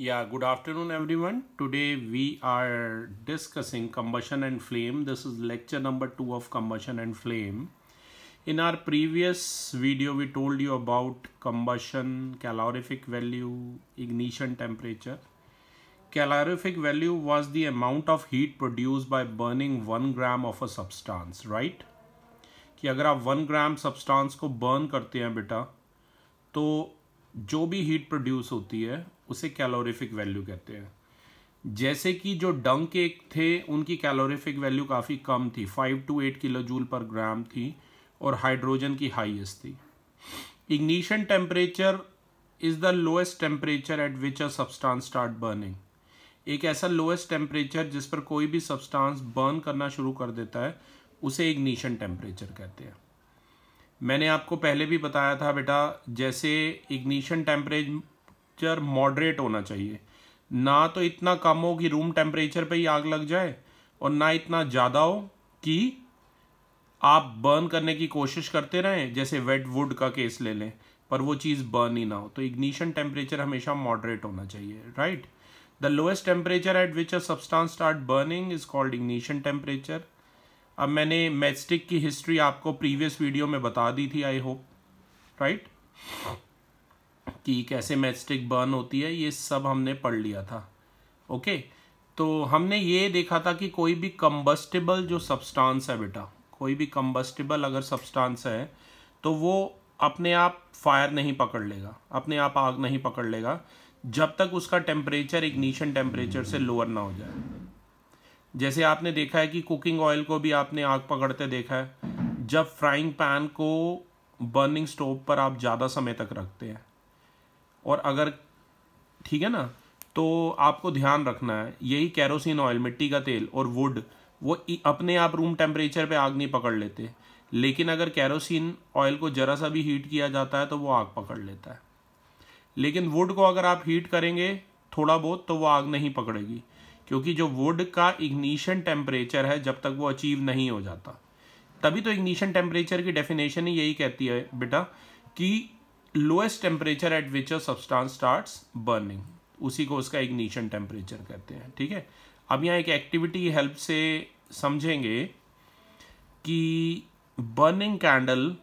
Yeah, good afternoon everyone. Today we are discussing combustion and flame. This is lecture number 2 of combustion and flame. In our previous video we told you about combustion, calorific value, ignition temperature. Calorific value was the amount of heat produced by burning 1 gram of a substance, right? कि अगर आप 1 ग्राम substance को burn करते हैं बेटा तो जो भी हीट प्रोड्यूस होती है उसे कैलोरीफिक वैल्यू कहते हैं जैसे कि जो डंग केक थे उनकी कैलोरीफिक वैल्यू काफ़ी कम थी five two eight kilo joule per gram थी और हाइड्रोजन की हाइएस्ट थी ignition temperature is the lowest temperature at which a substance start burning एक ऐसा लोएस्ट टेम्परेचर जिस पर कोई भी सब्सटांस बर्न करना शुरू कर देता है उसे इग्निशन टेम्परेचर कहते हैं मैंने आपको पहले भी बताया था बेटा जैसे इग्निशन टेम्परेचर टेम्परेचर मॉडरेट होना चाहिए ना तो इतना कम हो कि रूम टेम्परेचर पे ही आग लग जाए और ना इतना ज़्यादा हो कि आप बर्न करने की कोशिश करते रहें जैसे वेट वुड का केस ले लें पर वो चीज़ बर्न ही ना हो तो इग्निशन टेम्परेचर हमेशा मॉडरेट होना चाहिए right the lowest temperature at which a substance start burning is called ignition temperature अब मैंने मैचस्टिक की हिस्ट्री आपको प्रीवियस वीडियो में बता दी थी आई होप राइट कि कैसे मैचस्टिक बर्न होती है ये सब हमने पढ़ लिया था ओके तो हमने ये देखा था कि कोई भी कम्बस्टिबल जो सब्सटांस है बेटा कोई भी कम्बस्टिबल अगर सब्सटांस है तो वो अपने आप फायर नहीं पकड़ लेगा अपने आप आग नहीं पकड़ लेगा जब तक उसका टेम्परेचर इग्निशन टेम्परेचर से लोअर ना हो जाए जैसे आपने देखा है कि कुकिंग ऑयल को भी आपने आग पकड़ते देखा है जब फ्राइंग पैन को बर्निंग स्टोव पर आप ज़्यादा समय तक रखते हैं और अगर ठीक है ना तो आपको ध्यान रखना है यही कैरोसिन ऑयल मिट्टी का तेल और वुड वो अपने आप रूम टेम्परेचर पे आग नहीं पकड़ लेते लेकिन अगर कैरोसिन ऑयल को ज़रा सा भी हीट किया जाता है तो वो आग पकड़ लेता है लेकिन वुड को अगर आप हीट करेंगे थोड़ा बहुत तो वो आग नहीं पकड़ेगी क्योंकि जो वुड का इग्निशन टेम्परेचर है जब तक वो अचीव नहीं हो जाता तभी तो इग्निशन टेम्परेचर की डेफिनेशन ही यही कहती है बेटा कि lowest temperature at which a substance starts burning उसी को उसका इग्निशन टेम्परेचर कहते हैं ठीक है अब यहाँ एक एक्टिविटी हेल्प से समझेंगे कि बर्निंग कैंडल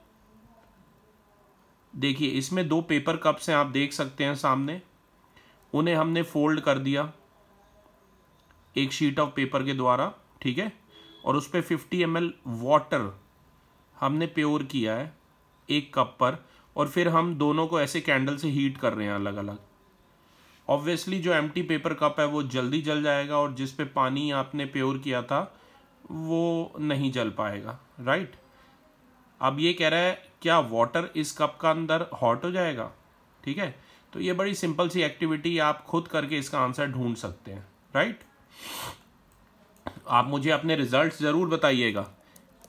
देखिए इसमें दो पेपर कप्स हैं आप देख सकते हैं सामने उन्हें हमने फोल्ड कर दिया एक शीट ऑफ पेपर के द्वारा ठीक है और उस पर फिफ्टी एम वाटर हमने प्योर किया है एक कप पर और फिर हम दोनों को ऐसे कैंडल से हीट कर रहे हैं अलग अलग ऑब्वियसली जो एम पेपर कप है वो जल्दी जल जाएगा और जिस पे पानी आपने प्योर किया था वो नहीं जल पाएगा राइट अब ये कह रहा है क्या वाटर इस कप का अंदर हॉट हो जाएगा ठीक है तो ये बड़ी सिंपल सी एक्टिविटी आप खुद करके इसका आंसर ढूंढ सकते हैं राइट आप मुझे अपने रिजल्ट्स ज़रूर बताइएगा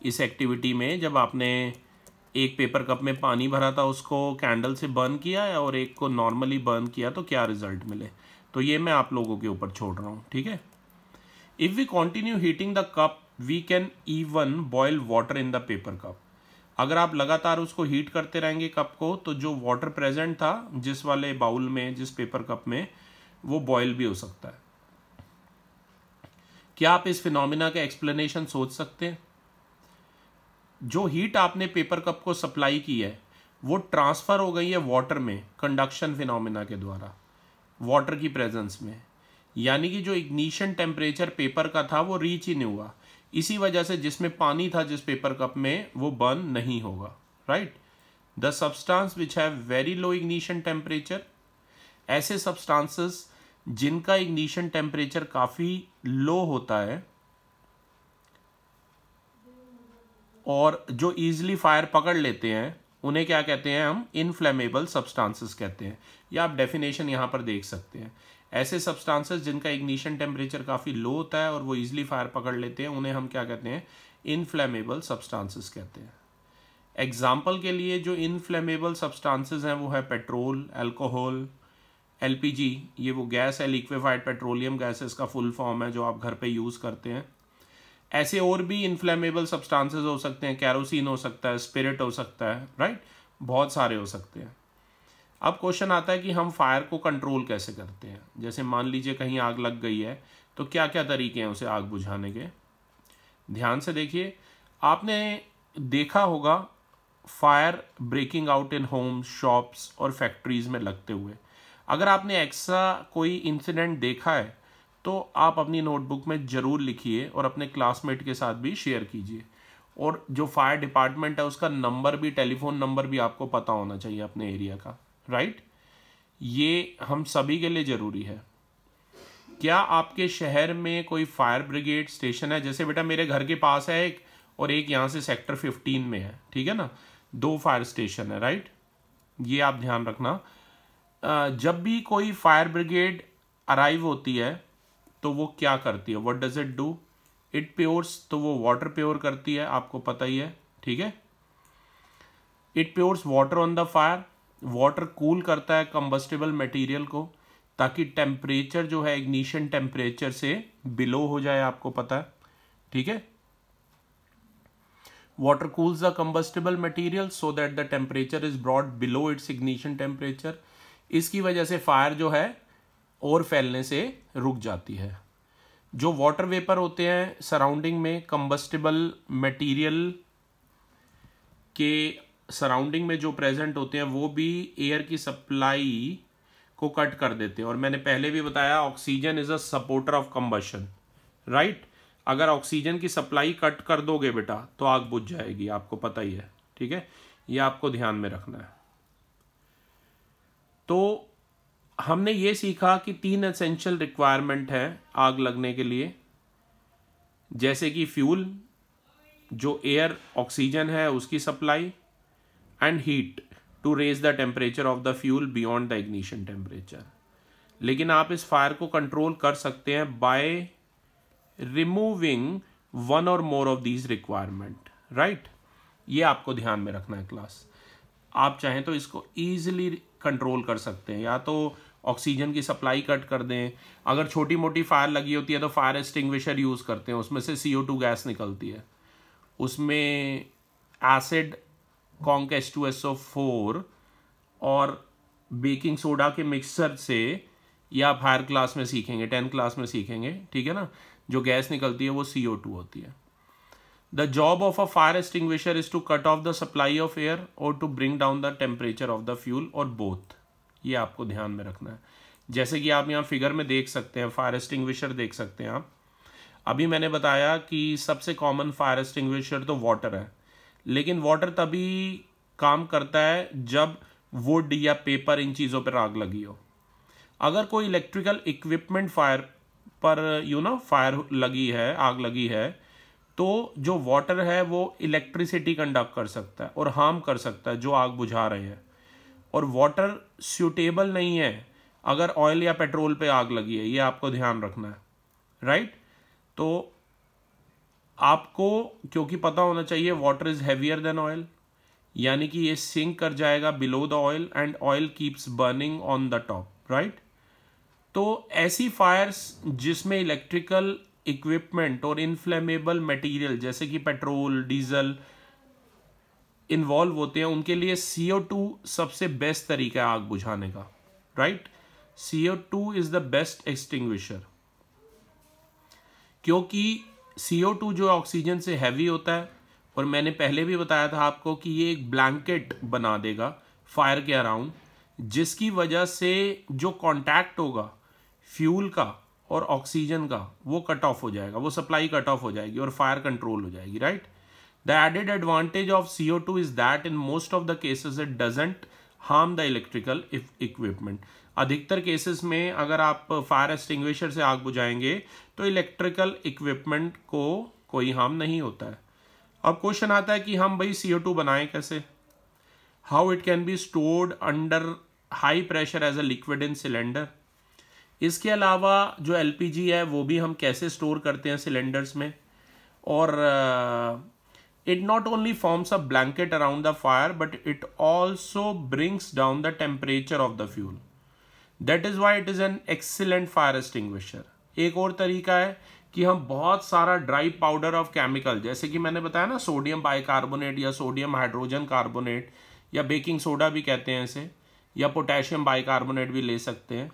इस एक्टिविटी में जब आपने एक पेपर कप में पानी भरा था उसको कैंडल से बर्न किया और एक को नॉर्मली बर्न किया तो क्या रिजल्ट मिले तो ये मैं आप लोगों के ऊपर छोड़ रहा हूँ ठीक है if we continue heating the cup we can even boil water in the paper cup अगर आप लगातार उसको हीट करते रहेंगे कप को तो जो वाटर प्रेजेंट था जिस वाले बाउल में जिस पेपर कप में वो बॉयल भी हो सकता है क्या आप इस फिनोमिना का एक्सप्लेनेशन सोच सकते हैं जो हीट आपने पेपर कप को सप्लाई की है वो ट्रांसफ़र हो गई है वाटर में कंडक्शन फिनोमिना के द्वारा वाटर की प्रेजेंस में यानी कि जो इग्निशन टेम्परेचर पेपर का था वो रीच ही नहीं हुआ इसी वजह से जिसमें पानी था जिस पेपर कप में वो बर्न नहीं होगा right the substance which have very low ignition temperature ऐसे सब्सटांसेस जिनका इग्निशन टेम्परेचर काफ़ी लो होता है और जो ईजिली फायर पकड़ लेते हैं उन्हें क्या कहते हैं हम इनफ्लेमेबल सब्सटेंसेस कहते हैं या आप डेफिनेशन यहाँ पर देख सकते हैं ऐसे सब्सटेंसेस जिनका इग्निशन टेम्परेचर काफ़ी लो होता है और वो ईजिली फायर पकड़ लेते हैं उन्हें हम क्या कहते हैं इनफ्लेमेबल सब्सटांसिस कहते हैं एग्जाम्पल के लिए जो इनफ्लेमेबल सब्सटेंसेस हैं वो है पेट्रोल एल्कोहल एलपीजी ये वो गैस है लिक्विफाइड पेट्रोलियम गैसेस का फुल फॉर्म है जो आप घर पे यूज़ करते हैं ऐसे और भी इन्फ्लेमेबल सब्सटेंसेस हो सकते हैं कैरोसिन हो सकता है स्पिरिट हो सकता है राइट बहुत सारे हो सकते हैं अब क्वेश्चन आता है कि हम फायर को कंट्रोल कैसे करते हैं जैसे मान लीजिए कहीं आग लग गई है तो क्या क्या तरीके हैं उसे आग बुझाने के ध्यान से देखिए आपने देखा होगा fire breaking out in homes shops और फैक्ट्रीज में लगते हुए अगर आपने ऐसा कोई इंसिडेंट देखा है तो आप अपनी नोटबुक में ज़रूर लिखिए और अपने क्लासमेट के साथ भी शेयर कीजिए और जो फायर डिपार्टमेंट है उसका नंबर भी टेलीफोन नंबर भी आपको पता होना चाहिए अपने एरिया का राइट ये हम सभी के लिए ज़रूरी है क्या आपके शहर में कोई फायर ब्रिगेड स्टेशन है जैसे बेटा मेरे घर के पास है एक और एक यहाँ से सेक्टर फिफ्टीन में है ठीक है ना दो फायर स्टेशन है राइट ये आप ध्यान रखना जब भी कोई फायर ब्रिगेड अराइव होती है तो वो क्या करती है what does it do it pours तो वो वाटर प्योर करती है आपको पता ही है ठीक है it pours water on the fire water cool करता है कंबस्टेबल मटेरियल को ताकि टेम्परेचर जो है इग्निशन टेम्परेचर से बिलो हो जाए आपको पता है ठीक है water cools the combustible material so that the temperature is brought below its ignition temperature इसकी वजह से फायर जो है और फैलने से रुक जाती है जो वाटर वेपर होते हैं सराउंडिंग में कंबस्टिबल मटेरियल के सराउंडिंग में जो प्रेजेंट होते हैं वो भी एयर की सप्लाई को कट कर देते हैं और मैंने पहले भी बताया oxygen is a supporter of combustion right अगर ऑक्सीजन की सप्लाई कट कर दोगे बेटा तो आग बुझ जाएगी आपको पता ही है ठीक है ये आपको ध्यान में रखना है तो हमने ये सीखा कि तीन एसेंशियल रिक्वायरमेंट है आग लगने के लिए जैसे कि फ्यूल जो एयर ऑक्सीजन है उसकी supply and heat to raise the temperature of the fuel beyond the ignition temperature लेकिन आप इस फायर को कंट्रोल कर सकते हैं bye removing one or more of these requirement right ये आपको ध्यान में रखना है क्लास आप चाहें तो इसको ईजिली कंट्रोल कर सकते हैं या तो ऑक्सीजन की सप्लाई कट कर दें अगर छोटी मोटी फायर लगी होती है तो फायर एक्सटिंग्विशर यूज़ करते हैं उसमें से सी गैस निकलती है उसमें acid conc S two S O four और बेकिंग सोडा के मिक्सर से या आप हायर क्लास में सीखेंगे टेंथ क्लास में सीखेंगे ठीक है ना जो गैस निकलती है वो सी ओ टू होती है The job of a fire extinguisher is to cut off the supply of air or to bring down the temperature of the fuel or both. ये आपको ध्यान में रखना है जैसे कि आप यहाँ फिगर में देख सकते हैं फायर एक्सटिंग्विशर देख सकते हैं आप अभी मैंने बताया कि सबसे कॉमन फायर एक्सटिंग्विशर तो वाटर है लेकिन वाटर तभी काम करता है जब वुड या पेपर इन चीज़ों पर आग लगी हो अगर कोई इलेक्ट्रिकल इक्विपमेंट फायर पर यू नो फायर लगी है आग लगी है तो जो वाटर है वो इलेक्ट्रिसिटी कंडक्ट कर सकता है और हार्म कर सकता है जो आग बुझा रहे हैं और वाटर सूटेबल नहीं है अगर ऑयल या पेट्रोल पे आग लगी है ये आपको ध्यान रखना है राइट तो आपको क्योंकि पता होना चाहिए water is heavier than oil यानी कि ये सिंक कर जाएगा below the oil and oil keeps burning on the top right तो ऐसी फायर्स जिसमें इलेक्ट्रिकल इक्विपमेंट और इनफ्लेमेबल मटेरियल जैसे कि पेट्रोल डीजल इन्वॉल्व होते हैं उनके लिए सी ओ टू सबसे बेस्ट तरीका है आग बुझाने का right C O two is the best extinguisher क्योंकि सी ओ टू जो ऑक्सीजन से हैवी होता है और मैंने पहले भी बताया था आपको कि ये एक ब्लैंकेट बना देगा फायर के अराउंड जिसकी वजह से जो कांटेक्ट होगा फ्यूल का और ऑक्सीजन का वो कट ऑफ हो जाएगा वो सप्लाई कट ऑफ हो जाएगी और फायर कंट्रोल हो जाएगी right the added advantage of C O two is that in most of the cases it doesn't harm the electrical equipment अधिकतर केसेस में अगर आप फायर एक्सटिंग्विशर से आग बुझाएंगे तो इलेक्ट्रिकल इक्विपमेंट को कोई हार्म नहीं होता है अब क्वेश्चन आता है कि हम भाई सी ओ टू बनाएं कैसे how it can be stored under high pressure as a liquid in cylinder इसके अलावा जो एलपीजी है वो भी हम कैसे स्टोर करते हैं सिलेंडर्स में और it not only forms a blanket around the fire but it also brings down the temperature of the fuel that is why it is an excellent fire extinguisher एक और तरीका है कि हम बहुत सारा ड्राई पाउडर ऑफ केमिकल जैसे कि मैंने बताया ना सोडियम बाइकार्बोनेट या सोडियम हाइड्रोजन कार्बोनेट या बेकिंग सोडा भी कहते हैं इसे या पोटेशियम बाइकार्बोनेट भी ले सकते हैं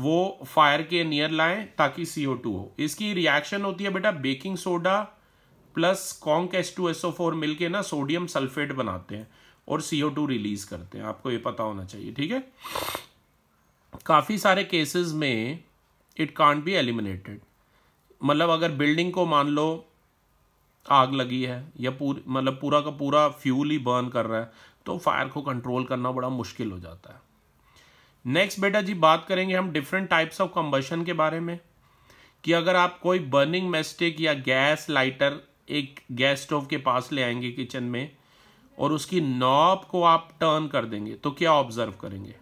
वो फायर के नियर लाएं ताकि सी ओ टू हो इसकी रिएक्शन होती है बेटा baking soda plus conc S two S O four मिल के ना सोडियम सल्फेट बनाते हैं और सी ओ टू रिलीज करते हैं आपको ये पता होना चाहिए ठीक है काफ़ी सारे केसेस में इट कांट बी एलिमिनेटेड मतलब अगर बिल्डिंग को मान लो आग लगी है या पूरी मतलब पूरा का पूरा फ्यूल ही बर्न कर रहा है तो फायर को कंट्रोल करना बड़ा मुश्किल हो जाता है नेक्स्ट बेटा जी बात करेंगे हम डिफरेंट टाइप्स ऑफ कंबशन के बारे में कि अगर आप कोई बर्निंग मेस्टिक या गैस लाइटर एक गैस स्टोव के पास ले आएंगे किचन में और उसकी नॉब को आप टर्न कर देंगे तो क्या ऑब्जर्व करेंगे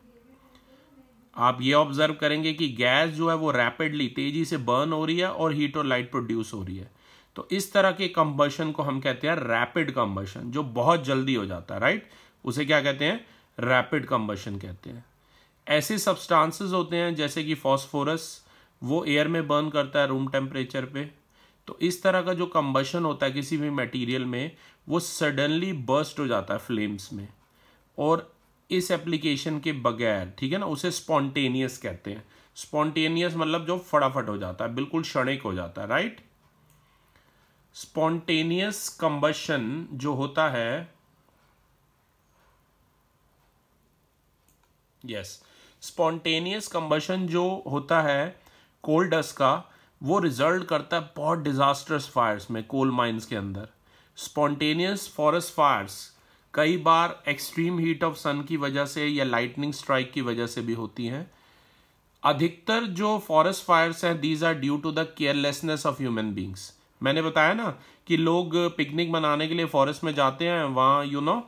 आप ये ऑब्जर्व करेंगे कि गैस जो है वो रैपिडली तेजी से बर्न हो रही है और हीट और लाइट प्रोड्यूस हो रही है तो इस तरह के कंबशन को हम कहते हैं रैपिड कंबशन जो बहुत जल्दी हो जाता है राइट उसे क्या कहते हैं रैपिड कंबशन कहते हैं ऐसे सब्सटेंसेस होते हैं जैसे कि फॉस्फोरस वो एयर में बर्न करता है रूम टेम्परेचर पे तो इस तरह का जो कम्बशन होता है किसी भी मटेरियल में वो सडनली बर्स्ट हो जाता है फ्लेम्स में और इस एप्लीकेशन के बगैर ठीक है ना उसे स्पॉन्टेनियस कहते हैं स्पॉन्टेनियस मतलब जो फटाफट हो जाता है बिल्कुल क्षणिक हो जाता है राइट स्पॉन्टेनियस कंबशन जो होता है यस yes. स्पॉन्टेनियस कम्बशन जो होता है कोल डस्ट का वो रिजल्ट करता है बहुत डिज़ास्टर्स फायर्स में कोल माइंस के अंदर स्पॉन्टेनियस फॉरेस्ट फायर्स कई बार एक्सट्रीम हीट ऑफ सन की वजह से या लाइटनिंग स्ट्राइक की वजह से भी होती हैं अधिकतर जो फॉरेस्ट फायर्स हैं these are due to the carelessness of human beings मैंने बताया ना कि लोग पिकनिक मनाने के लिए फॉरेस्ट में जाते हैं वहाँ यू नो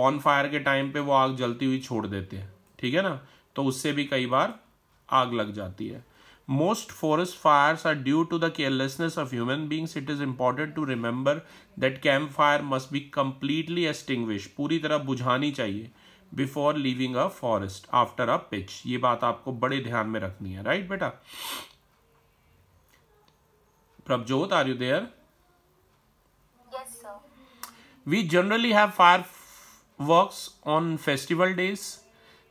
बॉन फायर के टाइम पे वो आग जलती हुई छोड़ देते हैं ठीक है ना तो उससे भी कई बार आग लग जाती है most forest fire are due to the carelessness of human beings it is important to remember that camp fire must be completely extinguish पूरी तरह बुझानी चाहिए before leaving a forest after a pitch ये बात आपको बड़े ध्यान में रखनी है राइट बेटा Prabhjot are you there we generally have fire work on festival days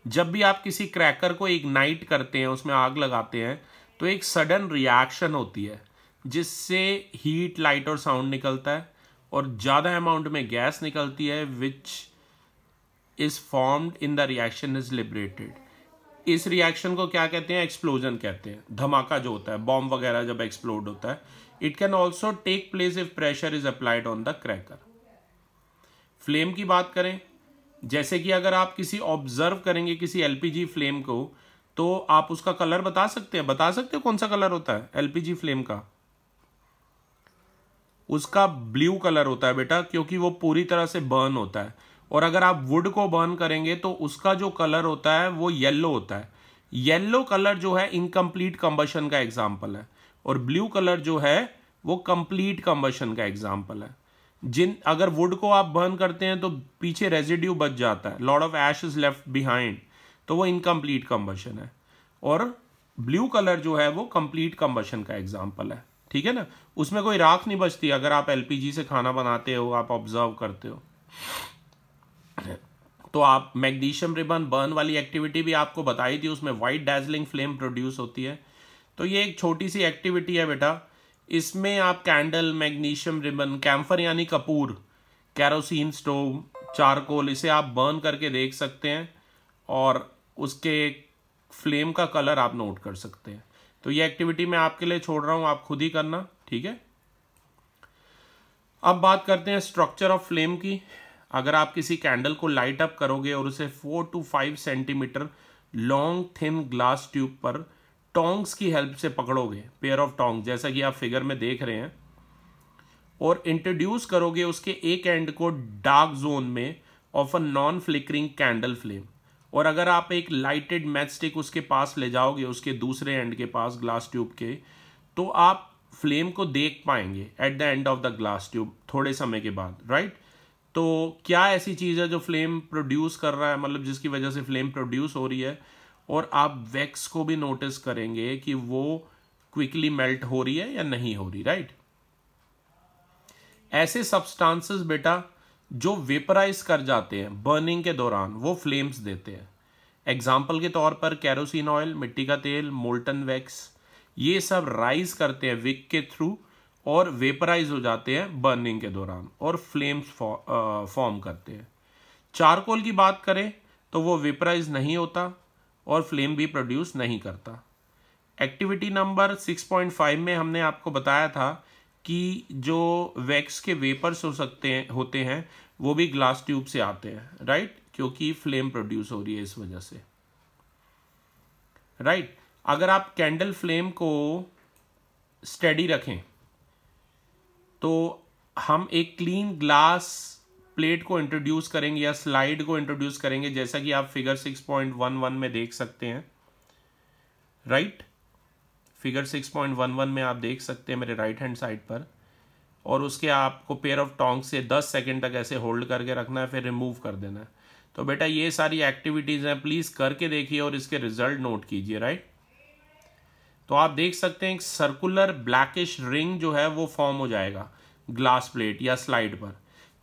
जब भी आप किसी क्रैकर को इग्नाइट करते हैं उसमें आग लगाते हैं तो एक सडन रिएक्शन होती है जिससे हीट लाइट और साउंड निकलता है और ज़्यादा अमाउंट में गैस निकलती है which is formed in the reaction is liberated इस रिएक्शन को क्या कहते हैं एक्सप्लोजन कहते हैं धमाका जो होता है बॉम्ब वगैरह जब एक्सप्लोड होता है it can also take place if pressure is applied on the cracker flame की बात करें जैसे कि अगर आप किसी ऑब्जर्व करेंगे किसी एलपीजी फ्लेम को तो आप उसका कलर बता सकते हैं बता सकते हो कौन सा कलर होता है एलपीजी फ्लेम का उसका ब्लू कलर होता है बेटा क्योंकि वो पूरी तरह से बर्न होता है और अगर आप वुड को बर्न करेंगे तो उसका जो कलर होता है वो येल्लो होता है येल्लो कलर जो है इनकम्प्लीट कंबशन का एग्जाम्पल है और ब्लू कलर जो है वो कंप्लीट कंबशन का एग्जाम्पल है जिन अगर वुड को आप बर्न करते हैं तो पीछे रेजिड्यू बच जाता है lot of ash is left behind तो वो इनकम्प्लीट कम्बशन है और ब्लू कलर जो है वो कंप्लीट कम्बशन का एग्जाम्पल है ठीक है ना उसमें कोई राख नहीं बचती अगर आप एलपीजी से खाना बनाते हो आप ऑब्जर्व करते हो तो आप मैग्नीशियम रिबन बर्न वाली एक्टिविटी भी आपको बताई थी उसमें व्हाइट डार्जिलिंग फ्लेम प्रोड्यूस होती है तो ये एक छोटी सी एक्टिविटी है बेटा इसमें आप कैंडल मैग्नीशियम रिबन कैम्फर यानी कपूर कैरोसिन स्टोव चारकोल इसे आप बर्न करके देख सकते हैं और उसके फ्लेम का कलर आप नोट कर सकते हैं तो ये एक्टिविटी मैं आपके लिए छोड़ रहा हूँ आप खुद ही करना ठीक है अब बात करते हैं स्ट्रक्चर ऑफ फ्लेम की अगर आप किसी कैंडल को लाइट अप करोगे और उसे four to five centimetre long thin glass tube पर टोंग्स की हेल्प से पकड़ोगे पेयर ऑफ टोंग जैसा कि आप फिगर में देख रहे हैं और इंट्रोड्यूस करोगे उसके एक एंड को डार्क जोन में of a non flickering candle flame और अगर आप एक लाइटेड मैच स्टिक उसके पास ले जाओगे उसके दूसरे एंड के पास ग्लास ट्यूब के तो आप फ्लेम को देख पाएंगे at the end of the glass tube थोड़े समय के बाद राइट तो क्या ऐसी चीज़ है जो फ्लेम प्रोड्यूस कर रहा है मतलब जिसकी वजह से फ्लेम प्रोड्यूस हो रही है और आप वैक्स को भी नोटिस करेंगे कि वो क्विकली मेल्ट हो रही है या नहीं हो रही राइट ऐसे सब्सटेंसेस बेटा जो वेपराइज कर जाते हैं बर्निंग के दौरान वो फ्लेम्स देते हैं एग्जाम्पल के तौर पर कैरोसिन ऑयल मिट्टी का तेल मोल्टन वैक्स ये सब राइज करते हैं विक के थ्रू और वेपराइज हो जाते हैं बर्निंग के दौरान और फ्लेम्स फॉर्म करते हैं चारकोल की बात करें तो वो वेपराइज नहीं होता और फ्लेम भी प्रोड्यूस नहीं करता एक्टिविटी नंबर 6.5 में हमने आपको बताया था कि जो वैक्स के वेपर्स हो सकते हैं होते हैं वो भी ग्लास ट्यूब से आते हैं राइट क्योंकि फ्लेम प्रोड्यूस हो रही है इस वजह से राइट अगर आप कैंडल फ्लेम को स्टडी रखें तो हम एक क्लीन ग्लास प्लेट को इंट्रोड्यूस करेंगे या स्लाइड को इंट्रोड्यूस करेंगे जैसा कि आप फिगर 6.11 में देख सकते हैं राइट फिगर 6.11 में आप देख सकते हैं मेरे राइट हैंड साइड पर और उसके आपको पेयर ऑफ टोंग से 10 सेकंड तक ऐसे होल्ड करके रखना है फिर रिमूव कर देना है तो बेटा ये सारी एक्टिविटीज़ हैं प्लीज़ करके देखिए और इसके रिजल्ट नोट कीजिए राइट तो आप देख सकते हैं एक सर्कुलर ब्लैकिश रिंग जो है वो फॉर्म हो जाएगा ग्लास प्लेट या स्लाइड पर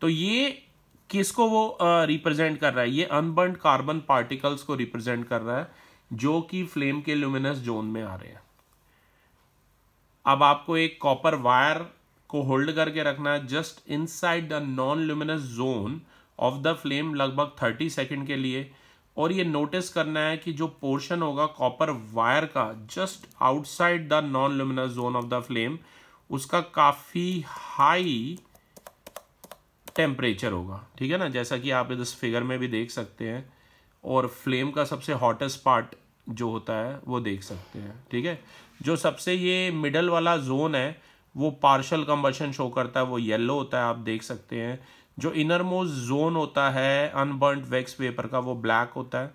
तो ये किसको वो रिप्रेजेंट कर रहा है ये अनबर्न कार्बन पार्टिकल्स को रिप्रेजेंट कर रहा है जो कि फ्लेम के ल्यूमिनस जोन में आ रहे हैं अब आपको एक कॉपर वायर को होल्ड करके रखना है just inside the non luminous zone of the flame लगभग थर्टी सेकेंड के लिए और ये नोटिस करना है कि जो पोर्शन होगा कॉपर वायर का just outside the non luminous zone of the flame उसका काफ़ी हाई टेम्परेचर होगा ठीक है ना जैसा कि आप इस फिगर में भी देख सकते हैं और फ्लेम का सबसे हॉटेस्ट पार्ट जो होता है वो देख सकते हैं ठीक है जो सबसे ये मिडल वाला जोन है वो पार्शल कम्बशन शो करता है वो येलो होता है आप देख सकते हैं जो इनर मोस्ट जोन होता है अनबर्नड वैक्स पेपर का वो ब्लैक होता है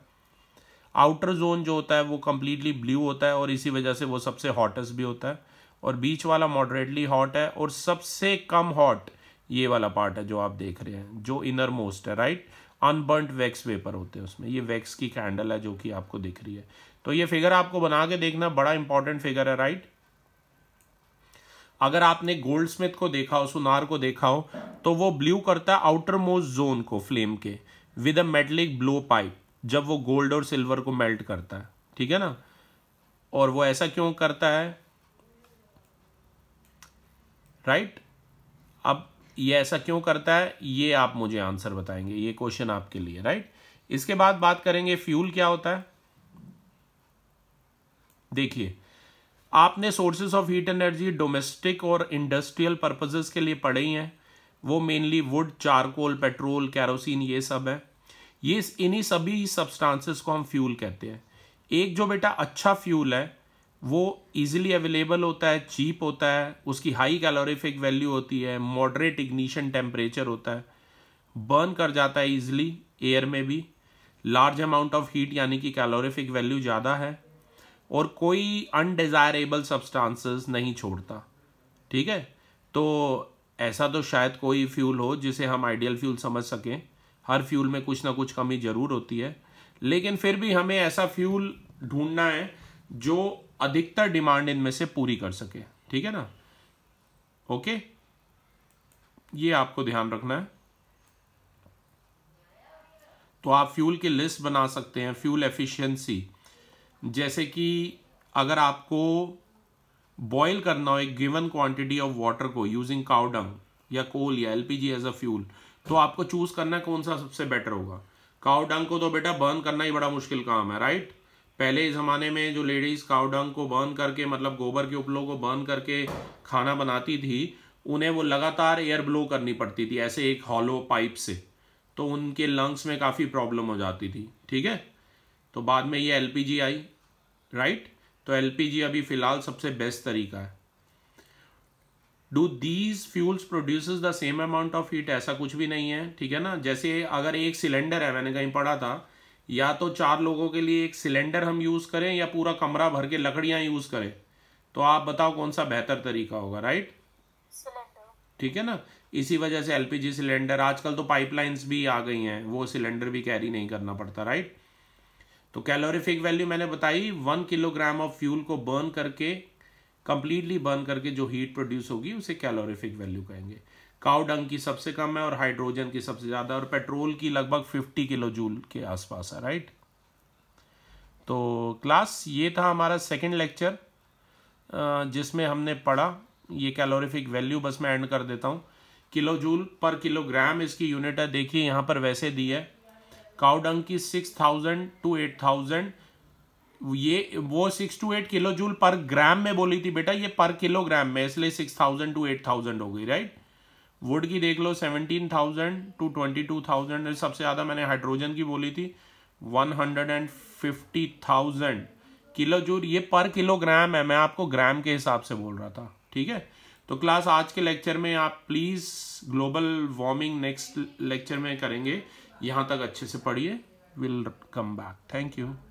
आउटर जोन जो होता है वो कम्प्लीटली ब्लू होता है और इसी वजह से वो सबसे हॉटेस्ट भी होता है और बीच वाला मॉडरेटली हॉट है और सबसे कम हॉट ये वाला पार्ट है जो आप देख रहे हैं जो इनर मोस्ट है राइट अनबर्नड वैक्स वेपर होते हैं उसमें ये वैक्स की कैंडल है जो कि आपको दिख रही है तो ये फिगर आपको बना के देखना बड़ा इंपॉर्टेंट फिगर है राइट अगर आपने गोल्ड स्मिथ को देखा हो सुनार को देखा हो तो वो ब्लू करता है आउटर मोस्ट जोन को फ्लेम के with a metallic blow pipe जब वो गोल्ड और सिल्वर को मेल्ट करता है ठीक है ना और वो ऐसा क्यों करता है राइट right? अब ये ऐसा क्यों करता है ये आप मुझे आंसर बताएंगे ये क्वेश्चन आपके लिए राइट इसके बाद बात करेंगे फ्यूल क्या होता है देखिए आपने sources of heat energy domestic और इंडस्ट्रियल पर्पजेस के लिए पढ़े ही हैं वो mainly wood charcoal petrol kerosene ये सब है ये इन्हीं सभी सब्सटेंसेस को हम फ्यूल कहते हैं एक जो बेटा अच्छा फ्यूल है वो इजीली अवेलेबल होता है चीप होता है उसकी हाई कैलोरीफिक वैल्यू होती है मॉडरेट इग्निशन टेम्परेचर होता है बर्न कर जाता है इजीली एयर में भी लार्ज अमाउंट ऑफ हीट यानी कि कैलोरीफिक वैल्यू ज़्यादा है और कोई अनडिज़ायरेबल सब्सटेंसेस नहीं छोड़ता ठीक है तो ऐसा तो शायद कोई फ्यूल हो जिसे हम आइडियल फ्यूल समझ सकें हर फ्यूल में कुछ ना कुछ कमी ज़रूर होती है लेकिन फिर भी हमें ऐसा फ्यूल ढूंढना है जो अधिकतर डिमांड इनमें से पूरी कर सके ठीक है ना ओके ये आपको ध्यान रखना है तो आप फ्यूल की लिस्ट बना सकते हैं फ्यूल एफिशिएंसी जैसे कि अगर आपको बॉईल करना हो एक गिवन क्वांटिटी ऑफ वाटर को यूजिंग काउडंग या कोल या एलपीजी एज अ फ्यूल तो आपको चूज करना कौन सा सबसे बेटर होगा काउडंग को तो बेटा बर्न करना ही बड़ा मुश्किल काम है राइट पहले ज़माने में जो लेडीज़ कावडंग को बर्न करके मतलब गोबर के उपलों को बर्न करके खाना बनाती थी उन्हें वो लगातार एयर ब्लो करनी पड़ती थी ऐसे एक हॉलो पाइप से तो उनके लंग्स में काफ़ी प्रॉब्लम हो जाती थी ठीक है तो बाद में ये एल आई राइट तो एल अभी फ़िलहाल सबसे बेस्ट तरीका है do these fuels produce the same amount of heat ऐसा कुछ भी नहीं है ठीक है ना जैसे अगर एक सिलेंडर है मैंने कहीं पढ़ा था या तो चार लोगों के लिए एक सिलेंडर हम यूज़ करें या पूरा कमरा भर के लकड़ियां यूज़ करें तो आप बताओ कौन सा बेहतर तरीका होगा राइट ठीक है ना इसी वजह से एलपीजी सिलेंडर आजकल तो पाइपलाइंस भी आ गई हैं वो सिलेंडर भी कैरी नहीं करना पड़ता राइट तो कैलोरीफिक वैल्यू मैंने बताई वन किलोग्राम ऑफ फ्यूल को बर्न करके कंप्लीटली बर्न करके जो हीट प्रोड्यूस होगी उसे कैलोरीफिक वैल्यू कहेंगे काउडंग की सबसे कम है और हाइड्रोजन की सबसे ज़्यादा और पेट्रोल की लगभग 50 किलो जूल के आसपास है राइट तो क्लास ये था हमारा सेकेंड लेक्चर जिसमें हमने पढ़ा ये कैलोरीफिक वैल्यू बस मैं एंड कर देता हूँ किलो जूल पर किलोग्राम इसकी यूनिट है देखिए यहाँ पर वैसे दी है काउडंग की six thousand to eight thousand ये वो six to eight kilo joule per gram में बोली थी बेटा ये पर किलोग्राम में इसलिए six thousand to eight thousand हो गई राइट वुड की देख लो seventeen thousand to twenty two thousand सबसे ज़्यादा मैंने हाइड्रोजन की बोली थी one hundred and fifty thousand kilo joule ये पर किलोग्राम है मैं आपको ग्राम के हिसाब से बोल रहा था ठीक है तो क्लास आज के लेक्चर में आप please global warming next lecture में करेंगे यहाँ तक अच्छे से पढ़िए will come back thank you